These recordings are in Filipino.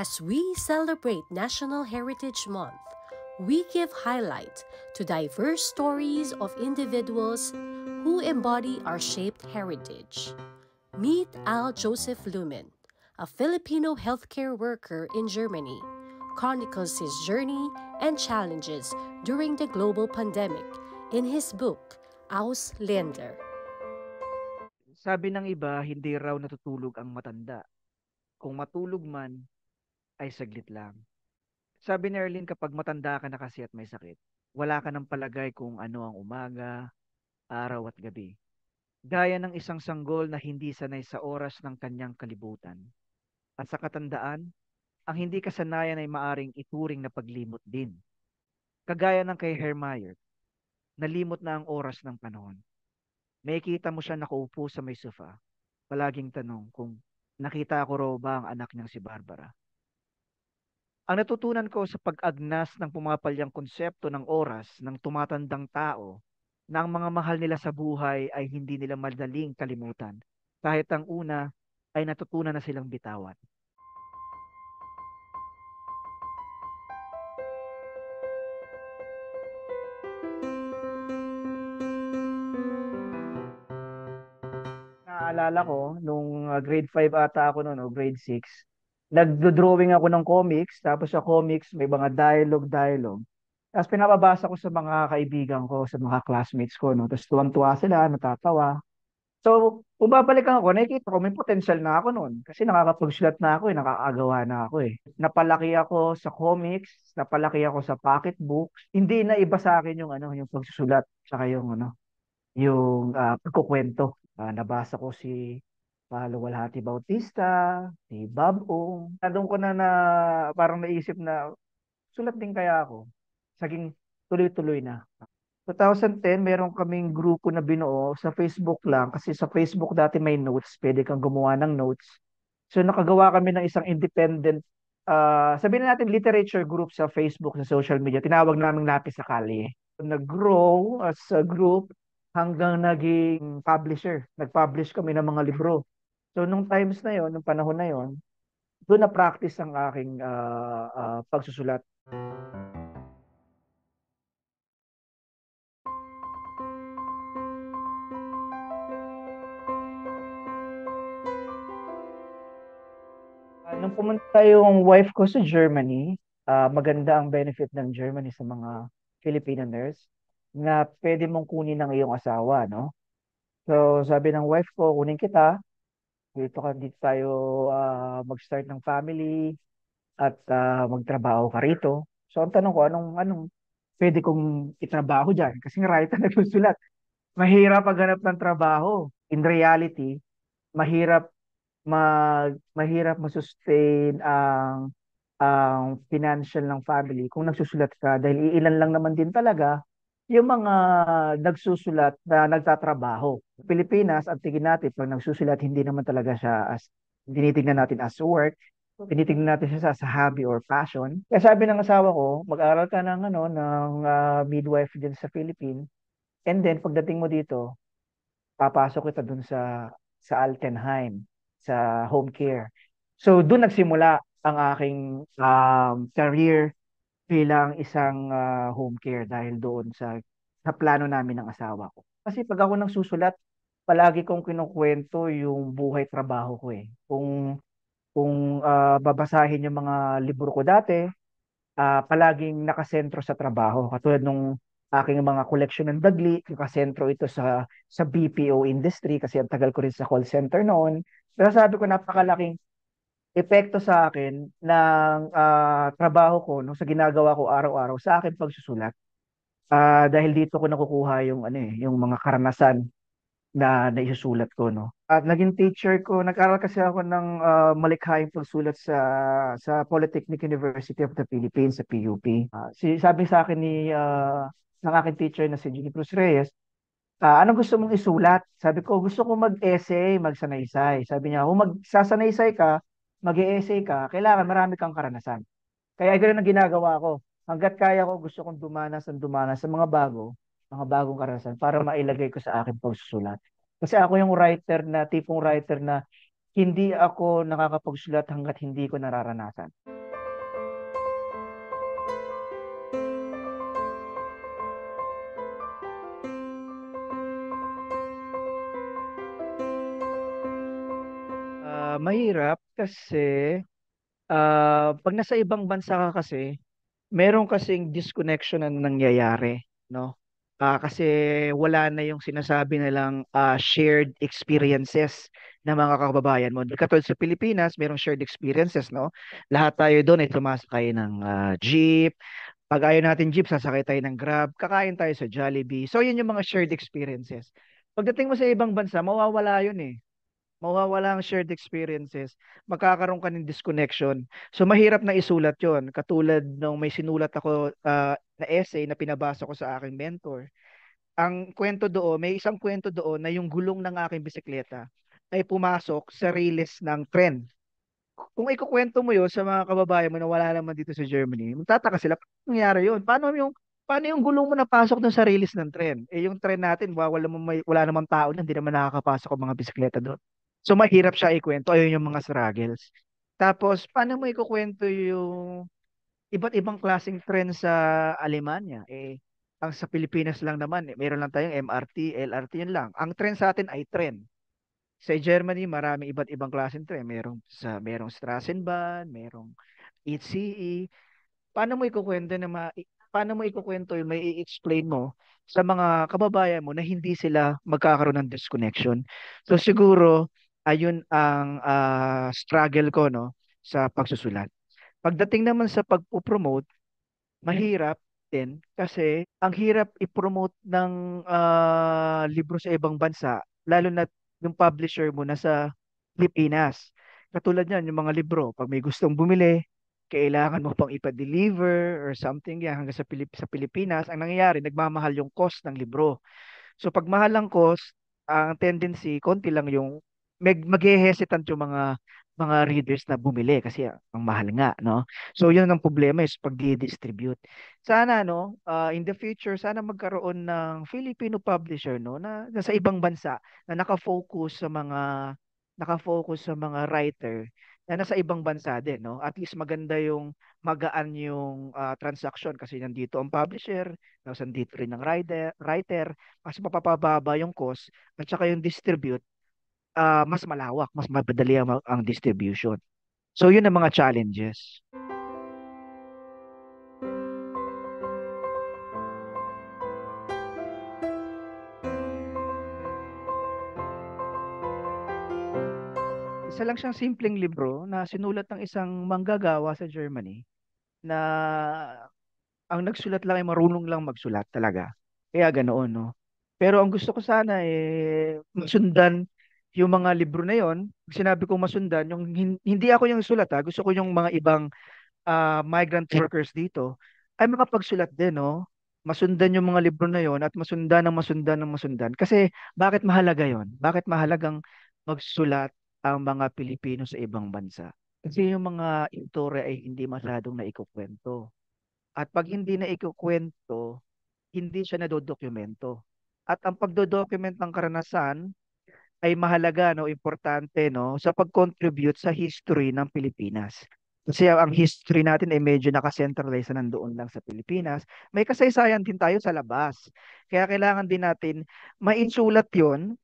As we celebrate National Heritage Month, we give highlight to diverse stories of individuals who embody our shaped heritage. Meet Al Joseph Lumen, a Filipino healthcare worker in Germany, chronicles his journey and challenges during the global pandemic in his book, Ausländer. Sabi ng iba, hindi raw natutulog ang matanda. Kung matulog man, ay saglit lang. Sabi ni Erlin, kapag matanda ka na kasi at may sakit, wala ka ng palagay kung ano ang umaga, araw at gabi. Gaya ng isang sanggol na hindi sanay sa oras ng kanyang kalibutan. At sa katandaan, ang hindi kasanayan ay maaring ituring na paglimot din. Kagaya ng kay Hermeyer, nalimot na ang oras ng panahon. May kita mo siya nakaupo sa may sofa, palaging tanong kung nakita ko raw ba ang anak niyang si Barbara. Ang natutunan ko sa pag-agnas ng pumapalyang konsepto ng oras ng tumatandang tao na ang mga mahal nila sa buhay ay hindi nila madaling kalimutan. Kahit ang una ay natutunan na silang bitawan. Naalala ko, nung ah, grade 5 ata ako noon o grade 6, nagdo-drawing ako ng comics, tapos sa comics may mga dialogue-dialogue. Tapos pinapabasa ko sa mga kaibigan ko, sa mga classmates ko, no? Tapos tuwang-tuwa sila, natatawa. So, kung babalikan ako, nakikita ko, may potential na ako noon. Kasi nakakapagsulat na ako, eh, nakakagawa na ako. Eh. Napalaki ako sa comics, napalaki ako sa pocketbooks. Hindi na iba sa akin yung, ano, yung pagsusulat, saka yung, ano, yung uh, pagkukwento. Uh, nabasa ko si Paolo Walhati Bautista, si Bob O. Doon ko na, na parang naisip na sulat din kaya ako. Saging tuloy-tuloy na. 2010, meron kaming grupo na binuo sa Facebook lang kasi sa Facebook dati may notes, pwede kang gumawa ng notes. So nakagawa kami ng isang independent, uh, sabihin na natin literature group sa Facebook, sa social media. Tinawag namin Lapis sa Kali. Nag-grow as a group hanggang naging publisher. Nag-publish kami ng mga libro. So nung times na yon, nung panahon na yon, doon na practice ang aking uh, uh, pagsusulat. Ah, nung pumunta yung wife ko sa Germany, uh, maganda ang benefit ng Germany sa mga Filipino nurse na pwede mong kunin ng iyong asawa, no? So, sabi ng wife ko, kunin kita, dito ka dito tayo uh, mag-start ng family at uh, magtrabaho ka rito. So ang tanong ko anong anong pwede kong itrabaho diyan kasi ng writer na nagsusulat. Mahirap maghanap ng trabaho. In reality, mahirap mag mahirap masustain ang ang financial ng family kung nagsusulat ka dahil iilan lang naman din talaga yung mga nagsusulat na nagtatrabaho. Pilipinas, ang tingin natin, pag nagsusulat, hindi naman talaga siya as, dinitignan natin as work. Tinitignan natin siya sa, sa hobby or passion. Kaya sabi ng asawa ko, mag-aral ka ng, ano, ng uh, midwife din sa Philippines. And then, pagdating mo dito, papasok kita dun sa, sa Altenheim, sa home care. So, dun nagsimula ang aking um, career bilang isang uh, home care dahil doon sa sa plano namin ng asawa ko. Kasi pag ako nang susulat, palagi kong kinukwento yung buhay trabaho ko eh. Kung kung uh, babasahin yung mga libro ko dati, uh, palaging nakasentro sa trabaho. Katulad nung aking mga collection ng dagli, nakasentro ito sa sa BPO industry kasi ang tagal ko rin sa call center noon. Pero sabi ko napakalaking epekto sa akin ng uh, trabaho ko no sa ginagawa ko araw-araw sa akin pagsusulat. Uh, dahil dito ko nakukuha yung ano eh, yung mga karanasan na naisusulat ko no. At naging teacher ko, nag-aral kasi ako ng uh, malikhaing pagsulat sa sa Polytechnic University of the Philippines sa PUP. Uh, si, sabi sa akin ni uh, ng aking teacher na si Jenny Cruz Reyes, uh, anong gusto mong isulat? Sabi ko, gusto ko mag-essay, magsanaysay. Sabi niya, kung magsasanaysay ka, mag essay ka, kailangan marami kang karanasan. Kaya ito na ginagawa ko. Hanggat kaya ko, gusto kong dumanas ng dumanas sa mga bago, mga bagong karanasan para mailagay ko sa akin pagsusulat. Kasi ako yung writer na, tipong writer na hindi ako nakakapagsulat hanggat hindi ko nararanasan. mahirap kasi uh, pag nasa ibang bansa ka kasi, meron kasing disconnection na nangyayari, no? Uh, kasi wala na yung sinasabi nilang uh, shared experiences ng mga kababayan mo. Katulad sa Pilipinas, merong shared experiences, no? Lahat tayo doon ay tumasakay ng uh, jeep. Pag ayaw natin jeep, sasakay tayo ng grab. Kakain tayo sa Jollibee. So, yun yung mga shared experiences. Pagdating mo sa ibang bansa, mawawala yun eh mawawala ang shared experiences, magkakaroon ka ng disconnection. So mahirap na isulat 'yon. Katulad nung may sinulat ako uh, na essay na pinabasa ko sa aking mentor. Ang kwento doon, may isang kwento doon na yung gulong ng aking bisikleta ay pumasok sa rails ng tren. Kung ikukwento mo 'yon sa mga kababayan mo na wala naman dito sa Germany, magtataka sila, paano nangyari 'yon? Paano yung paano yung gulong mo napasok dun sa rails ng tren? Eh yung tren natin, wala, wala, wala namang tao na, hindi naman nakakapasok ang mga bisikleta doon. So mahirap siya ikwento. Ayun yung mga struggles. Tapos paano mo ikukwento yung iba't ibang klaseng trend sa Alemanya? Eh ang sa Pilipinas lang naman, eh, meron lang tayong MRT, LRT yun lang. Ang trend sa atin ay trend. Sa Germany, marami iba't ibang klaseng trend. Merong sa merong Straßenbahn, merong ECE. E. Paano mo ikukwento na ma, paano mo ikukwento yung may i-explain mo sa mga kababayan mo na hindi sila magkakaroon ng disconnection. So siguro ayun ang uh, struggle ko no sa pagsusulat. Pagdating naman sa pagpo-promote, mahirap din kasi ang hirap i-promote ng uh, libro sa ibang bansa lalo na yung publisher mo nasa Pilipinas. Katulad niyan yung mga libro, pag may gustong bumili, kailangan mo pang ipa-deliver or something yan hanggang sa, Pilip- sa Pilipinas. Ang nangyayari, nagmamahal yung cost ng libro. So pag mahal ang cost, ang tendency, konti lang yung mag mag-hesitant yung mga mga readers na bumili kasi ang mahal nga, no? So, yun ang problema is pag distribute Sana, no, uh, in the future, sana magkaroon ng Filipino publisher, no, na, na sa ibang bansa na naka-focus sa mga naka-focus sa mga writer na nasa ibang bansa din, no? At least maganda yung magaan yung uh, transaction kasi nandito ang publisher, nandito rin ang writer, writer mas mapapababa yung cost at saka yung distribute uh, mas malawak, mas madali ang, ang distribution. So yun ang mga challenges. Isa lang siyang simpleng libro na sinulat ng isang manggagawa sa Germany na ang nagsulat lang ay marunong lang magsulat talaga. Kaya ganoon, no? Pero ang gusto ko sana eh sundan yung mga libro na yon, sinabi ko masundan, yung hindi ako yung sulat ha, ah. gusto ko yung mga ibang uh, migrant workers dito ay makapagsulat din, no? Oh. Masundan yung mga libro na yon at masundan ng masundan ng masundan. Kasi bakit mahalaga yon? Bakit mahalagang magsulat ang mga Pilipino sa ibang bansa? Kasi yung mga itore ay hindi masyadong naikukwento. At pag hindi na ikukwento, hindi siya nadodokumento. At ang pagdodocument ng karanasan ay mahalaga, no, importante no, sa pag-contribute sa history ng Pilipinas. Kasi ang history natin ay medyo nakacentralize na nandoon lang sa Pilipinas. May kasaysayan din tayo sa labas. Kaya kailangan din natin mainsulat yon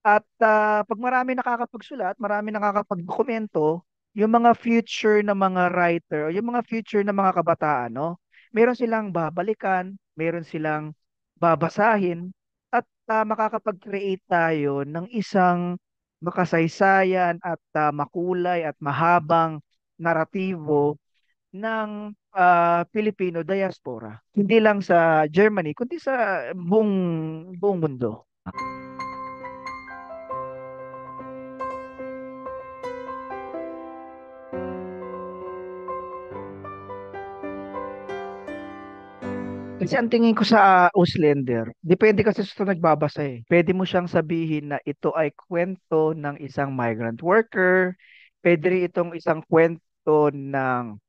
At uh, pag marami nakakapagsulat, marami nakakapagdokumento, yung mga future na mga writer, yung mga future na mga kabataan, no? meron silang babalikan, meron silang babasahin, uh, makakapag-create tayo ng isang makasaysayan at uh, makulay at mahabang naratibo ng uh, Filipino diaspora. Hindi lang sa Germany, kundi sa buong, buong mundo. Kasi ang tingin ko sa Auslander, depende kasi sa nagbabasa eh. Pwede mo siyang sabihin na ito ay kwento ng isang migrant worker. Pwede rin itong isang kwento ng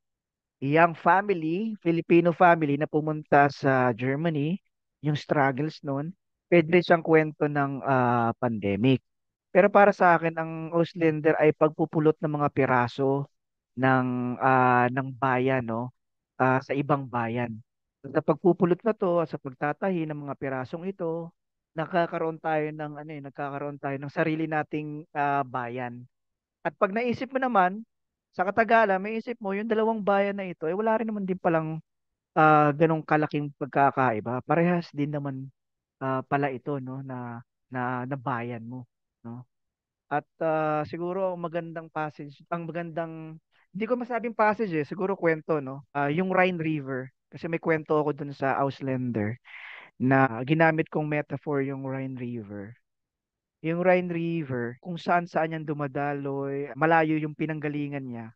young family, Filipino family na pumunta sa Germany, yung struggles noon. Pwede rin siyang kwento ng uh, pandemic. Pero para sa akin, ang Auslander ay pagpupulot ng mga piraso ng uh, ng bayan no uh, sa ibang bayan sa pagpupulot na to, sa pagtatahi ng mga pirasong ito, nakakaroon tayo ng ano eh, nagkakaroon tayo ng sarili nating uh, bayan. At pag naisip mo naman, sa Katagala, may isip mo, yung dalawang bayan na ito, eh wala rin naman din palang uh, ganong kalaking pagkakaiba. Parehas din naman uh, pala ito no na na, na bayan mo no. At uh, siguro ang magandang passage, ang magandang hindi ko masabing passage eh, siguro kwento no. Uh, yung Rhine River kasi may kwento ako dun sa Auslander na ginamit kong metaphor yung Rhine River. Yung Rhine River, kung saan saan yan dumadaloy, malayo yung pinanggalingan niya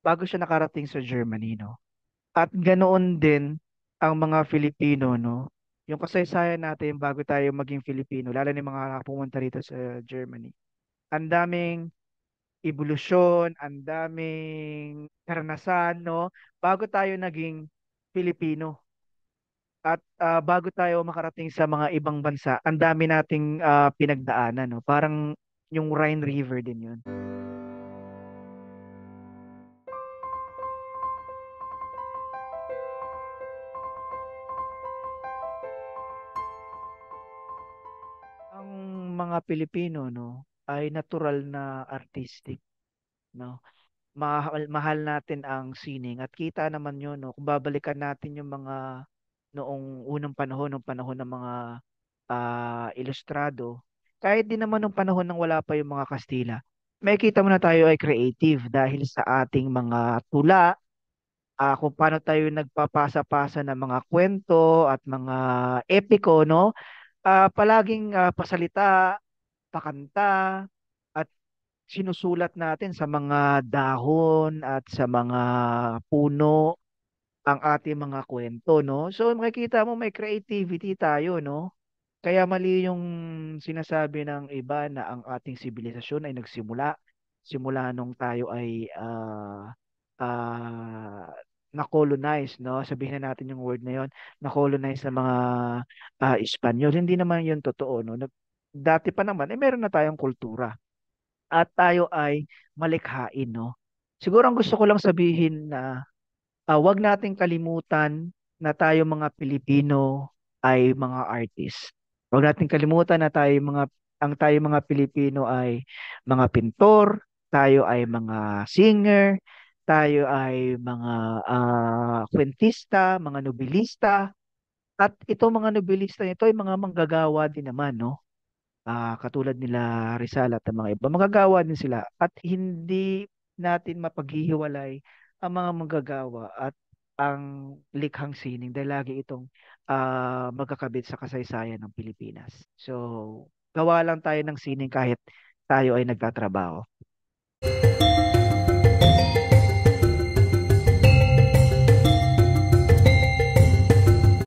bago siya nakarating sa Germany, no? At ganoon din ang mga Filipino, no? Yung kasaysayan natin bago tayo maging Filipino, lalo na yung mga pumunta rito sa Germany. Ang daming ebolusyon, ang daming karanasan, no? Bago tayo naging Pilipino. At uh, bago tayo makarating sa mga ibang bansa, ang dami nating uh, pinagdaanan. No? Parang yung Rhine River din yun. Ang mga Pilipino no ay natural na artistic no mahal, mahal natin ang sining at kita naman yun no kung babalikan natin yung mga noong unang panahon ng panahon ng mga uh, ilustrado kahit din naman nung panahon nang wala pa yung mga Kastila may kita mo na tayo ay creative dahil sa ating mga tula uh, kung paano tayo nagpapasa-pasa ng mga kwento at mga epiko no uh, palaging uh, pasalita pakanta sinusulat natin sa mga dahon at sa mga puno ang ating mga kwento, no? So makikita mo may creativity tayo, no? Kaya mali yung sinasabi ng iba na ang ating sibilisasyon ay nagsimula simula nung tayo ay uh, uh, na-colonize, no? Sabihin na natin yung word na yon, na-colonize ng mga uh, Espanyol. Hindi naman yun totoo, no? Nag- dati pa naman, eh meron na tayong kultura at tayo ay malikhain, no? Siguro ang gusto ko lang sabihin na uh, ah, wag nating kalimutan na tayo mga Pilipino ay mga artist. Huwag nating kalimutan na tayo mga ang tayo mga Pilipino ay mga pintor, tayo ay mga singer, tayo ay mga uh, kwentista, mga nobilista. At itong mga nobilista nito ay mga manggagawa din naman, no? uh, katulad nila Rizal at mga iba, magagawa din sila at hindi natin mapaghihiwalay ang mga magagawa at ang likhang sining dahil lagi itong uh, magkakabit sa kasaysayan ng Pilipinas. So, gawa lang tayo ng sining kahit tayo ay nagtatrabaho. Music